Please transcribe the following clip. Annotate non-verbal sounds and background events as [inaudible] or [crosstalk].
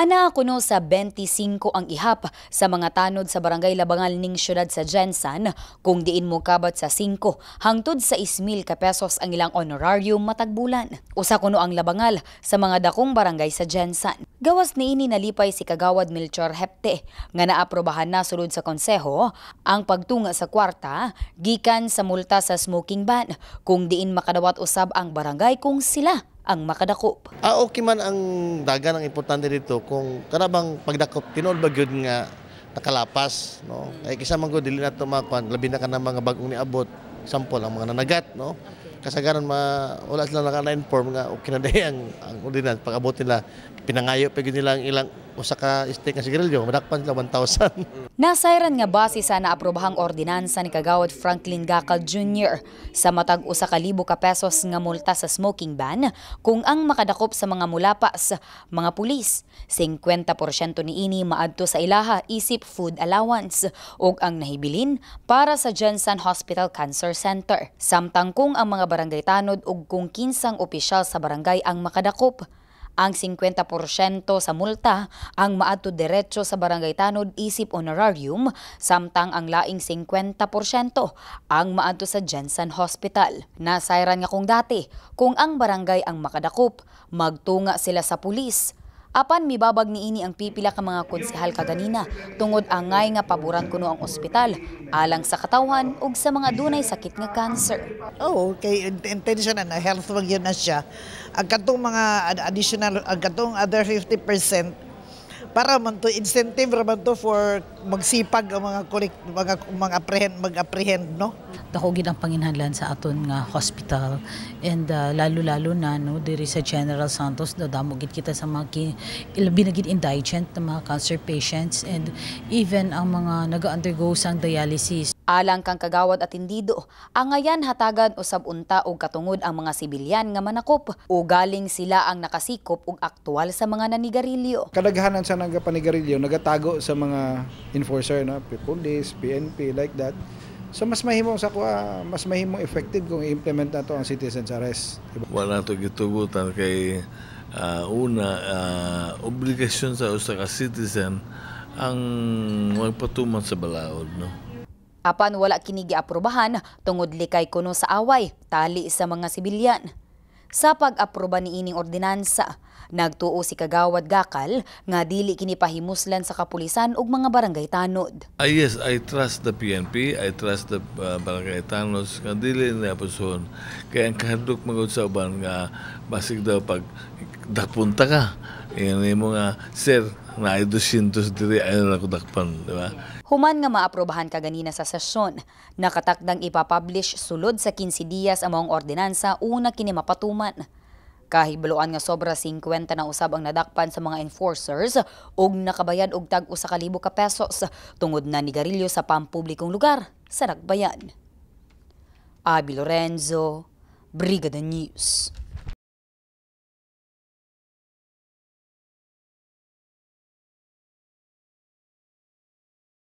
Ana kuno sa 25 ang ihap sa mga tanod sa barangay Labangal ning syudad sa Jensan kung diin mo kabat sa 5 hangtod sa ismil ka pesos ang ilang honorarium matagbulan. Usa kuno ang Labangal sa mga dakong barangay sa Jensan. Gawas ni ini nalipay si Kagawad Melchor Hepte nga naaprobahan na sulod sa konseho ang pagtunga sa kwarta gikan sa multa sa smoking ban kung diin makadawat usab ang barangay kung sila ang makadakop. Ah, okay man ang dagan ang importante dito kung kanabang pagdakop tinuod ba gyud nga nakalapas no kay mm. Eh, kisa man gud dili nato makuan labi na kana mga bagong niabot sample ang mga nanagat no kasagaran ma wala sila naka inform nga okay na [laughs] ang, ang ordinance pag abot nila pinangayo pa nila ang ilang usa ka stick nga sigarilyo madakpan sila 1,000. [laughs] Nasayran nga base sa naaprobahang ordinansa ni Kagawad Franklin Gakal Jr. sa matag usa ka libo ka pesos nga multa sa smoking ban kung ang makadakop sa mga mulapas, mga pulis. 50% niini maadto sa ilaha isip food allowance ug ang nahibilin para sa Johnson Hospital Cancer Center. Samtang kung ang mga barangay tanod ug kung kinsang opisyal sa barangay ang makadakop, ang 50% sa multa ang maadto diretso sa barangay tanod isip honorarium samtang ang laing 50% ang maadto sa Jensen Hospital. Nasayran nga kung dati, kung ang barangay ang makadakop, magtunga sila sa pulis Apan mibabag ni ini ang pipila ka mga konsehal kaganina tungod angay nga paboran kuno ang ospital alang sa katawhan ug sa mga dunay sakit nga cancer. oh, kay intention na health wag yun na siya. Ang katong mga additional ang katong other 50% para man to incentive man to for magsipag ang mga collect mga mga apprehend mag-apprehend no dako gid ang panginahanglan sa aton nga hospital and uh, lalo-lalo na no diri sa General Santos dadamo gid kita sa mga labi na gid indigent na mga cancer patients and even ang mga nag-undergo sang dialysis Alang kang kagawad at tindido, angayan hatagan usab unta og katungod ang mga sibilyan nga manakop o galing sila ang nakasikop og aktual sa mga nanigarilyo. Kadaghanan sa nagapanigarilyo nagatago sa mga enforcer na police, PNP like that. So mas mahimong sa mas mahimong effective kung i-implement na to ang citizens arrest. Diba? Wala to gitugutan kay uh, una uh, obligasyon sa usa ka citizen ang magpatuman sa balaod no. Apan wala kini giaprobahan tungod likay kuno sa away, tali sa mga sibilyan. Sa pag-aproba ni ining ordinansa, nagtuo si Kagawad Gakal nga dili kini pahimuslan sa kapulisan ug mga barangay tanod. Ah, yes, I trust the PNP, I trust the uh, barangay tanods nga dili na puson kay ang kahadlok magud sa uban nga basig daw pag dapunta ka. Ini mo nga sir na 203 ay nakutakpan, di ba? Human nga maaprobahan kaganina sa sesyon, nakatakdang ipapublish sulod sa 15 dias ang mga ordinansa una kini mapatuman. Kahibaluan nga sobra 50 na usab ang nadakpan sa mga enforcers ug nakabayad og tag usa ka libo ka pesos tungod na ni Garilyo sa pampublikong lugar sa Nagbayan. Abi Lorenzo, Brigada News.